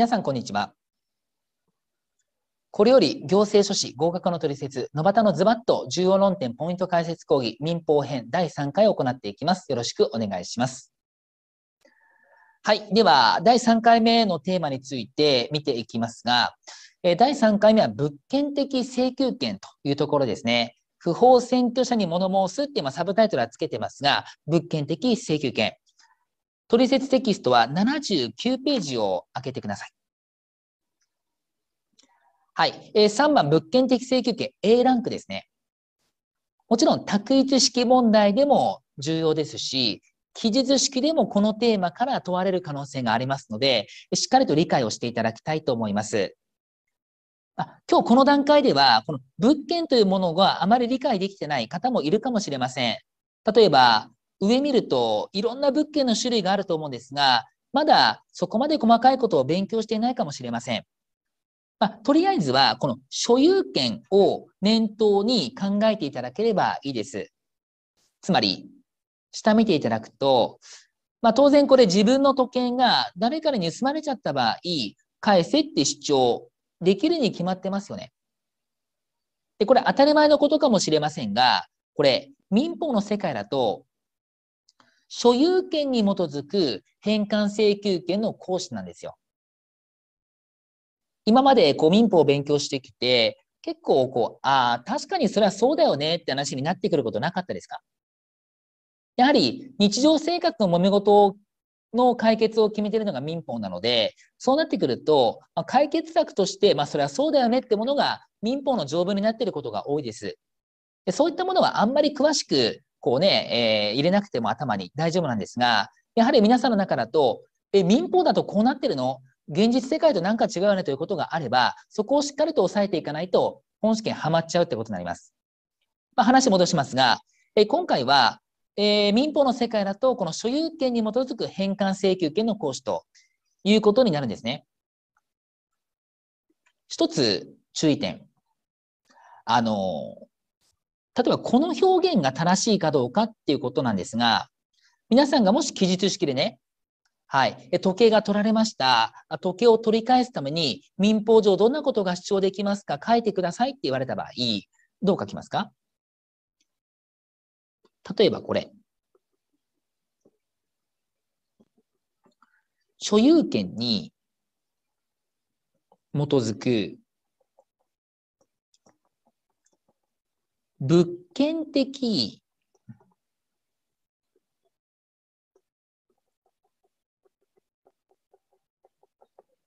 皆さん、こんにちは。これより行政書士合格の取説、野端のズバッと重要論点ポイント解説講義民法編第3回を行っていきます。よろしくお願いします。はい。では、第3回目のテーマについて見ていきますが、え第3回目は物件的請求権というところですね。不法占拠者に物申すってい今サブタイトルはつけてますが、物件的請求権。トリセツテキストは79ページを開けてください。はい。えー、3番、物件適正休憩 A ランクですね。もちろん、択一式問題でも重要ですし、記述式でもこのテーマから問われる可能性がありますので、しっかりと理解をしていただきたいと思います。あ今日この段階では、この物件というものがあまり理解できてない方もいるかもしれません。例えば、上見るといろんな物件の種類があると思うんですが、まだそこまで細かいことを勉強していないかもしれません。まあ、とりあえずは、この所有権を念頭に考えていただければいいです。つまり、下見ていただくと、まあ、当然これ自分の時計が誰かに盗まれちゃった場合、返せって主張できるに決まってますよね。で、これ当たり前のことかもしれませんが、これ民法の世界だと所有権に基づく返還請求権の行使なんですよ。今までこう民法を勉強してきて、結構こう、ああ、確かにそれはそうだよねって話になってくることなかったですかやはり日常生活の揉め事の解決を決めているのが民法なので、そうなってくると、まあ、解決策として、まあそれはそうだよねってものが民法の条文になっていることが多いです。でそういったものはあんまり詳しくこうね、えー、入れなくても頭に大丈夫なんですが、やはり皆さんの中だと、え、民法だとこうなってるの現実世界と何か違うよねということがあれば、そこをしっかりと押さえていかないと、本試験はまっちゃうってことになります。まあ、話戻しますが、え今回は、えー、民法の世界だと、この所有権に基づく返還請求権の行使ということになるんですね。一つ注意点。あの、例えばこの表現が正しいかどうかっていうことなんですが、皆さんがもし記述式でね、はい、時計が取られました。時計を取り返すために民法上どんなことが主張できますか書いてくださいって言われた場合、どう書きますか例えばこれ。所有権に基づく物件的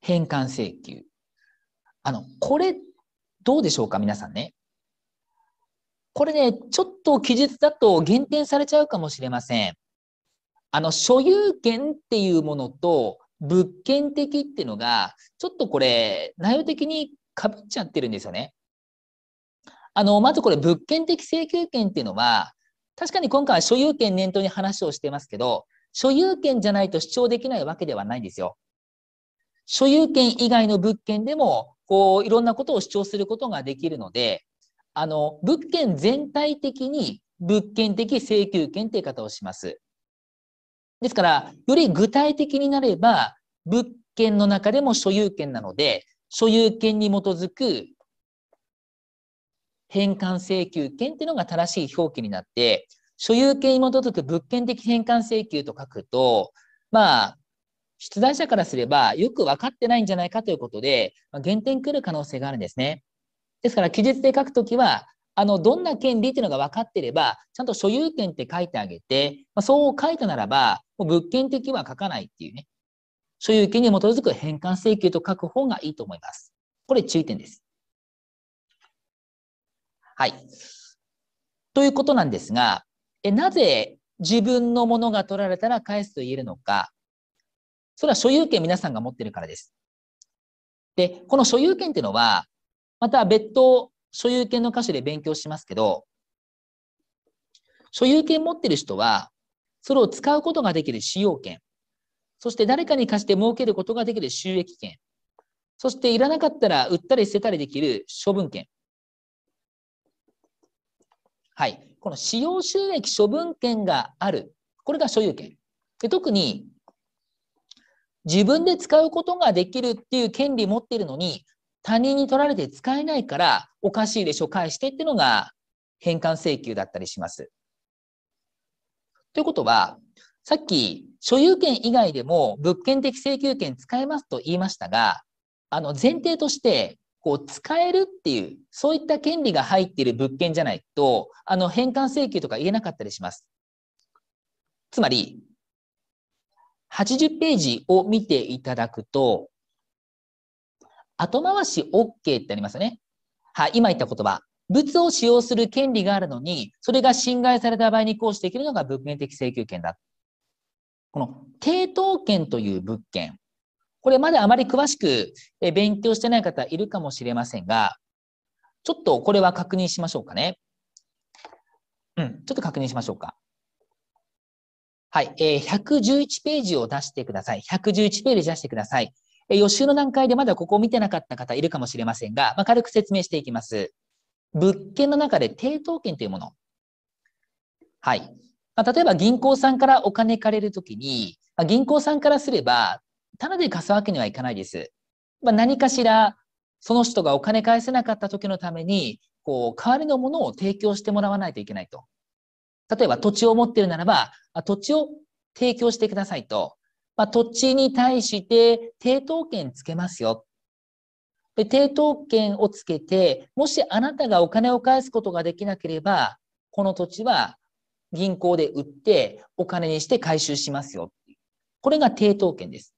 返還請求。あの、これ、どうでしょうか、皆さんね。これね、ちょっと記述だと減点されちゃうかもしれません。あの、所有権っていうものと、物件的っていうのが、ちょっとこれ、内容的にかぶっちゃってるんですよね。あの、まずこれ、物件的請求権っていうのは、確かに今回は所有権念頭に話をしてますけど、所有権じゃないと主張できないわけではないんですよ。所有権以外の物件でも、こう、いろんなことを主張することができるので、あの、物件全体的に物件的請求権という言い方をします。ですから、より具体的になれば、物件の中でも所有権なので、所有権に基づく返還請求権っていうのが正しい表記になって、所有権に基づく物件的返還請求と書くと、まあ、出題者からすればよく分かってないんじゃないかということで、まあ、減点来る可能性があるんですね。ですから、記述で書くときは、あの、どんな権利っていうのが分かってれば、ちゃんと所有権って書いてあげて、まあ、そう書いたならば、もう物件的は書かないっていうね。所有権に基づく返還請求と書く方がいいと思います。これ注意点です。はい。ということなんですが、えなぜ自分のものが取られたら返すと言えるのか、それは所有権皆さんが持ってるからです。で、この所有権っていうのは、また別途所有権の箇所で勉強しますけど、所有権持ってる人は、それを使うことができる使用権、そして誰かに貸して儲けることができる収益権、そしていらなかったら売ったり捨てたりできる処分権、はい、この使用収益処分権がある。これが所有権。で特に、自分で使うことができるっていう権利持ってるのに、他人に取られて使えないから、おかしいでしょ、返してっていうのが返還請求だったりします。ということは、さっき所有権以外でも物件的請求権使えますと言いましたが、あの前提としてこう使えるっていう、そういった権利が入っている物件じゃないと、あの返還請求とか言えなかったりします。つまり、80ページを見ていただくと、後回し OK ってありますよね。はい、今言った言葉。物を使用する権利があるのに、それが侵害された場合に行使できるのが物件的請求権だ。この、抵当権という物件。これまであまり詳しく勉強してない方いるかもしれませんが、ちょっとこれは確認しましょうかね。うん、ちょっと確認しましょうか。はい、えー、111ページを出してください。111ページ出してください。えー、予習の段階でまだここを見てなかった方いるかもしれませんが、まあ、軽く説明していきます。物件の中で抵当権というもの。はい。まあ、例えば銀行さんからお金借りるときに、まあ、銀行さんからすればただで貸すわけにはいかないです。まあ、何かしら、その人がお金返せなかった時のために、こう、代わりのものを提供してもらわないといけないと。例えば土地を持っているならば、土地を提供してくださいと。まあ、土地に対して抵当権つけますよ。で抵当権をつけて、もしあなたがお金を返すことができなければ、この土地は銀行で売ってお金にして回収しますよ。これが抵当権です。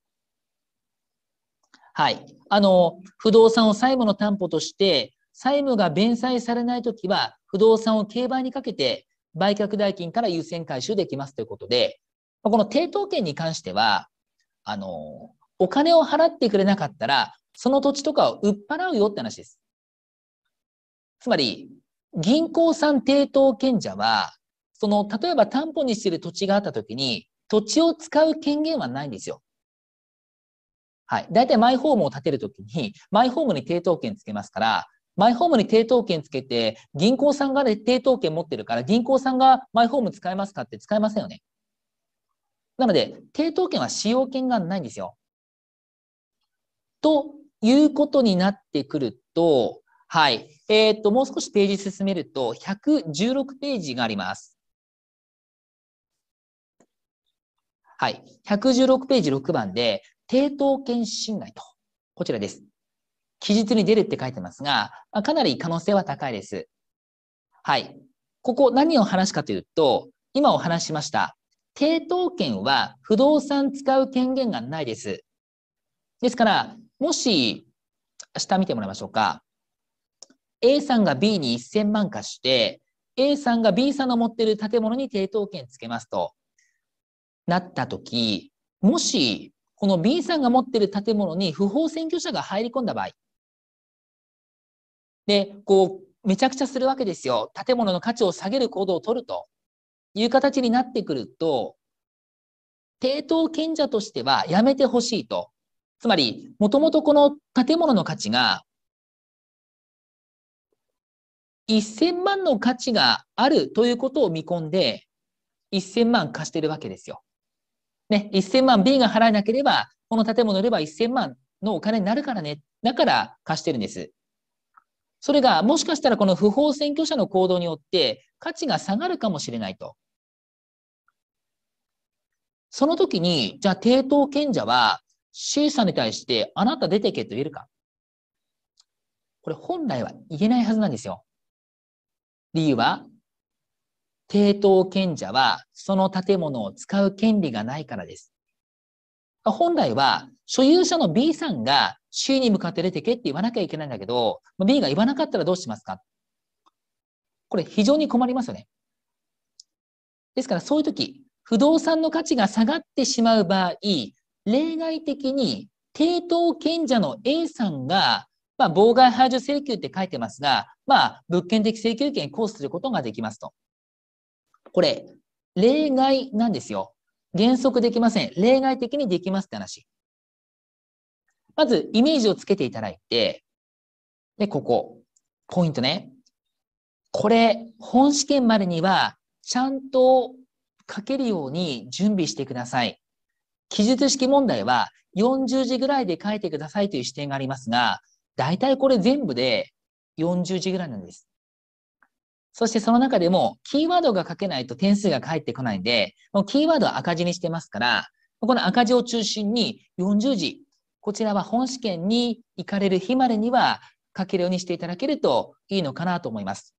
はい。あの、不動産を債務の担保として、債務が弁済されないときは、不動産を競売にかけて、売却代金から優先回収できますということで、この抵当権に関しては、あの、お金を払ってくれなかったら、その土地とかを売っ払うよって話です。つまり、銀行さん抵当権者は、その、例えば担保にしている土地があったときに、土地を使う権限はないんですよ。はい。大体マイホームを建てるときに、マイホームに抵当権つけますから、マイホームに抵当権つけて、銀行さんが、ね、抵当権持ってるから、銀行さんがマイホーム使えますかって使えませんよね。なので、抵当権は使用権がないんですよ。ということになってくると、はい。えー、っと、もう少しページ進めると、116ページがあります。はい。116ページ6番で、抵当権侵害と。こちらです。期日に出るって書いてますが、まかなり可能性は高いです。はい。ここ何を話すかというと、今お話しました。抵当権は不動産使う権限がないです。ですから、もし、下見てもらいましょうか。A さんが B に1000万貸して、A さんが B さんの持ってる建物に抵当権つけますと、なったとき、もしこの B さんが持ってる建物に不法占拠者が入り込んだ場合、で、こう、めちゃくちゃするわけですよ。建物の価値を下げる行動を取るという形になってくると、抵当権者としてはやめてほしいと。つまり、もともとこの建物の価値が、1000万の価値があるということを見込んで、1000万貸してるわけですよ。ね、1000万 B が払えなければ、この建物売れば1000万のお金になるからね。だから貸してるんです。それが、もしかしたらこの不法占拠者の行動によって価値が下がるかもしれないと。その時に、じゃあ、抵当賢者は C さんに対して、あなた出てけと言えるか。これ本来は言えないはずなんですよ。理由は、抵当権者はその建物を使う権利がないからです。本来は所有者の B さんが C に向かって出てけって言わなきゃいけないんだけど、B が言わなかったらどうしますかこれ非常に困りますよね。ですからそういう時、不動産の価値が下がってしまう場合、例外的に抵当権者の A さんが、まあ、妨害排除請求って書いてますが、まあ、物件的請求権行使することができますと。これ、例外なんですよ。原則できません。例外的にできますって話。まず、イメージをつけていただいて、で、ここ。ポイントね。これ、本試験までには、ちゃんと書けるように準備してください。記述式問題は40字ぐらいで書いてくださいという視点がありますが、大体これ全部で40字ぐらいなんです。そしてその中でもキーワードが書けないと点数が返ってこないんで、もうキーワードは赤字にしてますから、この赤字を中心に40字、こちらは本試験に行かれる日までには書けるようにしていただけるといいのかなと思います。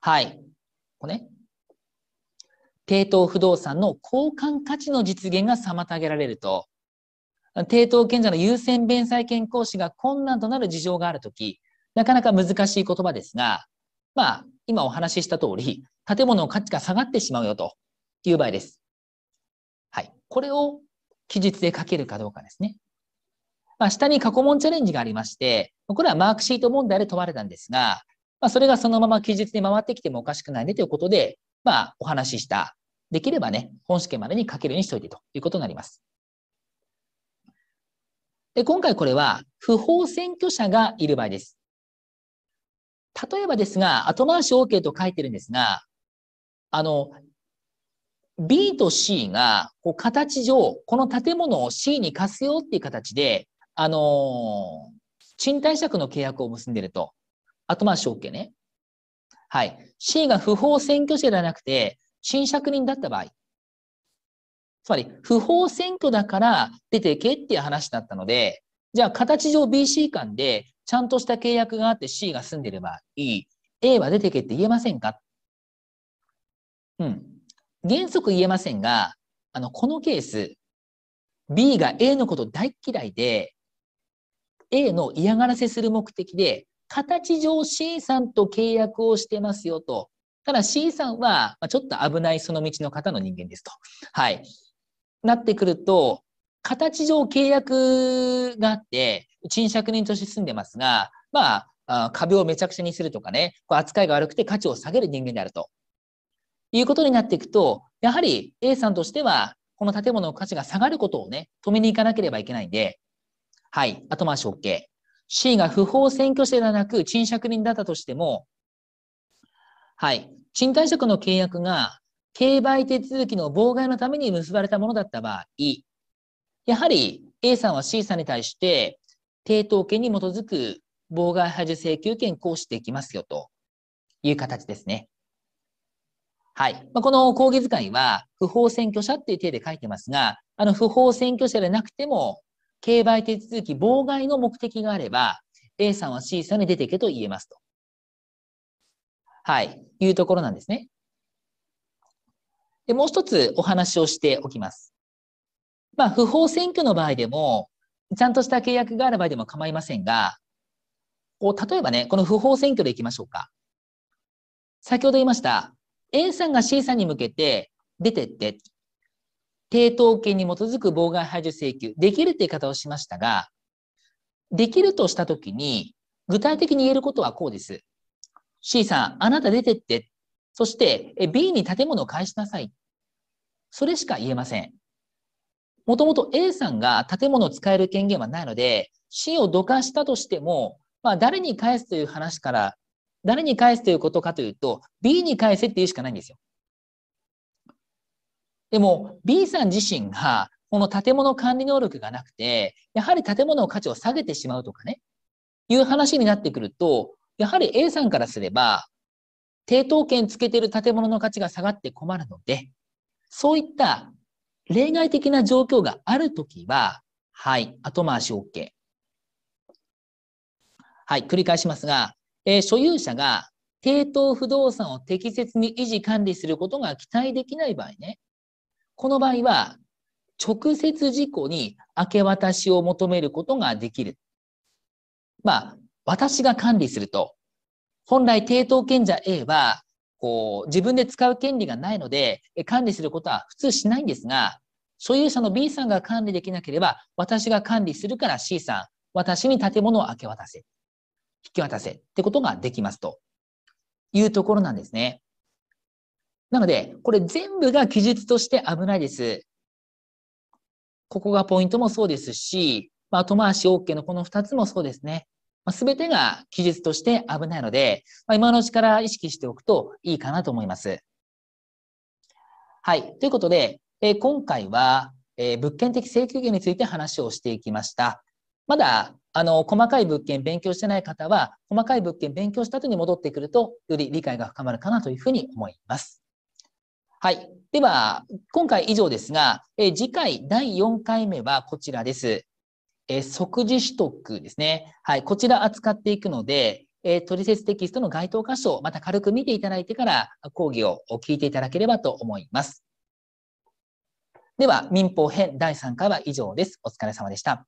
はい。ここね。低等不動産の交換価値の実現が妨げられると、低等権者の優先弁済権行使が困難となる事情があるとき、なかなか難しい言葉ですが、まあ、今お話しした通り、建物の価値が下がってしまうよという場合です。はい。これを記述で書けるかどうかですね。まあ、下に過去問チャレンジがありまして、これはマークシート問題で問われたんですが、まあ、それがそのまま記述で回ってきてもおかしくないねということで、まあ、お話しした。できればね、本試験までに書けるようにしておいてということになります。で、今回これは、不法占拠者がいる場合です。例えばですが、後回し OK と書いてるんですが、あの、B と C が、こう、形上、この建物を C に貸すよっていう形で、あのー、賃貸借の契約を結んでると。後回し OK ね。はい。C が不法占拠者ではなくて、賃借人だった場合。つまり、不法占拠だから出てけっていう話だったので、じゃあ形上 BC 間でちゃんとした契約があって C が住んでればいい。A は出てけって言えませんかうん。原則言えませんが、あの、このケース、B が A のこと大嫌いで、A の嫌がらせする目的で、形上 C さんと契約をしてますよと。ただ C さんは、ちょっと危ないその道の方の人間ですと。はい。なってくると、形上契約があって、賃借人として住んでますが、まあ、壁をめちゃくちゃにするとかね、こう扱いが悪くて価値を下げる人間であると。いうことになっていくと、やはり A さんとしては、この建物の価値が下がることをね、止めに行かなければいけないんで、はい、後回し OK。C が不法占拠者ではなく賃借人だったとしても、はい、賃貸借の契約が、競売手続きの妨害のために結ばれたものだった場合、やはり A さんは C さんに対して、抵当権に基づく妨害排除請求権行使できますよという形ですね。はい。まあ、この抗議図いは、不法選挙者っていう手で書いてますが、あの、不法選挙者でなくても、競売手続き妨害の目的があれば、A さんは C さんに出てけと言えますと。はい。いうところなんですね。で、もう一つお話をしておきます。まあ、不法占拠の場合でも、ちゃんとした契約がある場合でも構いませんが、こう例えばね、この不法占拠でいきましょうか。先ほど言いました、A さんが C さんに向けて出てって、抵当権に基づく妨害排除請求、できるって言い方をしましたが、できるとしたときに、具体的に言えることはこうです。C さん、あなた出てって、そして B に建物を返しなさい。それしか言えません。もともと A さんが建物を使える権限はないので、C をどかしたとしても、まあ、誰に返すという話から、誰に返すということかというと、B に返せっていうしかないんですよ。でも、B さん自身が、この建物管理能力がなくて、やはり建物の価値を下げてしまうとかね、いう話になってくると、やはり A さんからすれば、抵当権つけてる建物の価値が下がって困るので、そういった例外的な状況があるときは、はい、後回し OK。はい、繰り返しますが、えー、所有者が抵当不動産を適切に維持管理することが期待できない場合ね、この場合は、直接事故に明け渡しを求めることができる。まあ、私が管理すると、本来抵当権者 A はこう、自分で使う権利がないので、管理することは普通しないんですが、所有者の B さんが管理できなければ、私が管理するから C さん、私に建物を明け渡せ、引き渡せってことができますというところなんですね。なので、これ全部が記述として危ないです。ここがポイントもそうですし、まあ、後回し OK のこの2つもそうですね。ま全てが記述として危ないので、まあ、今のうちから意識しておくといいかなと思います。はい。ということで、え今回は、え物件的請求権について話をしていきました。まだ、あの、細かい物件勉強してない方は、細かい物件勉強した後に戻ってくると、より理解が深まるかなというふうに思います。はい。では、今回以上ですが、え次回第4回目はこちらです。え即時取得ですね。はい、こちら扱っていくので、えー、トリセツテキストの該当箇所をまた軽く見ていただいてから講義を聞いていただければと思います。では、民法編第3回は以上です。お疲れ様でした。